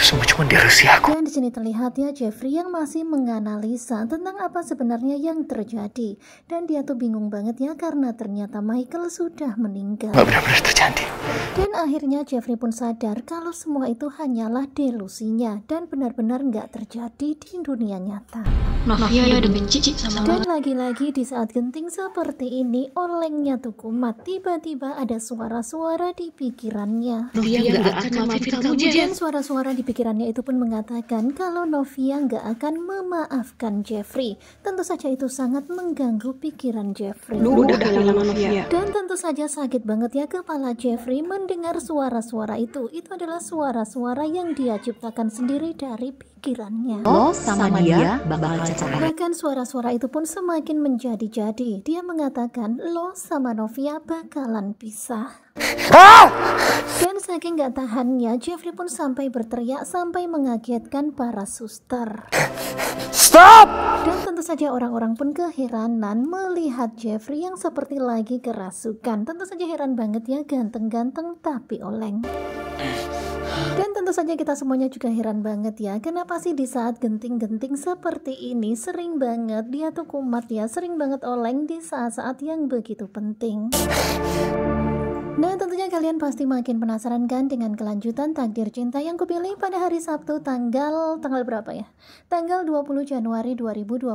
itu semua cuma delusi aku. Dan di sini terlihat ya Jeffrey yang masih menganalisa tentang apa sebenarnya yang terjadi. Dan dia tuh bingung banget ya karena ternyata Michael sudah meninggal. Gak benar-benar terjadi. Dan akhirnya Jeffrey pun sadar kalau semua itu hanyalah delusinya dan benar-benar nggak terjadi di dunia nyata. Mafia nah, iya, benci sama Dan lagi-lagi di saat genting seperti ini, olengnya tuh kumat. Tiba-tiba ada suara-suara di pikirannya. Mafia nggak akan maafin kamu, dan Suara-suara di pikirannya itu pun mengatakan kalau Novia nggak akan memaafkan Jeffrey. Tentu saja itu sangat mengganggu pikiran Jeffrey. Lu udah Novia. Dan tentu saja sakit banget ya kepala Jeffrey mendengar suara-suara itu. Itu adalah suara-suara yang dia ciptakan sendiri dari pikirannya. Oh, sama, sama dia, dia bakal cerai. Bahkan suara-suara itu pun semakin menjadi-jadi. Dia mengatakan, lo sama Novia bakalan pisah. Ah! saking gak tahannya, Jeffrey pun sampai berteriak sampai mengagetkan para suster. Stop! Dan tentu saja orang-orang pun keheranan melihat Jeffrey yang seperti lagi kerasukan. Tentu saja heran banget ya, ganteng-ganteng tapi oleng. Dan tentu saja kita semuanya juga heran banget ya, kenapa sih di saat genting-genting seperti ini sering banget dia tuh kumat ya, sering banget oleng di saat-saat yang begitu penting. Nah tentunya kalian pasti makin penasaran kan dengan kelanjutan takdir cinta yang kupilih pada hari Sabtu tanggal tanggal berapa ya? Tanggal 20 Januari 2024.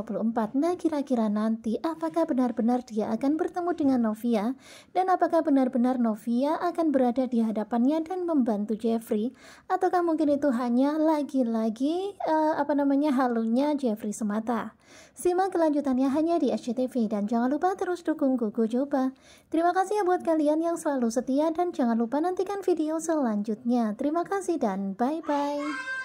Nah kira-kira nanti apakah benar-benar dia akan bertemu dengan Novia dan apakah benar-benar Novia akan berada di hadapannya dan membantu Jeffrey ataukah mungkin itu hanya lagi-lagi uh, apa namanya halunya Jeffrey semata? Simak kelanjutannya hanya di SCTV dan jangan lupa terus dukung Gugu Coba. Terima kasih ya buat kalian yang selalu selalu setia dan jangan lupa nantikan video selanjutnya. Terima kasih dan bye-bye.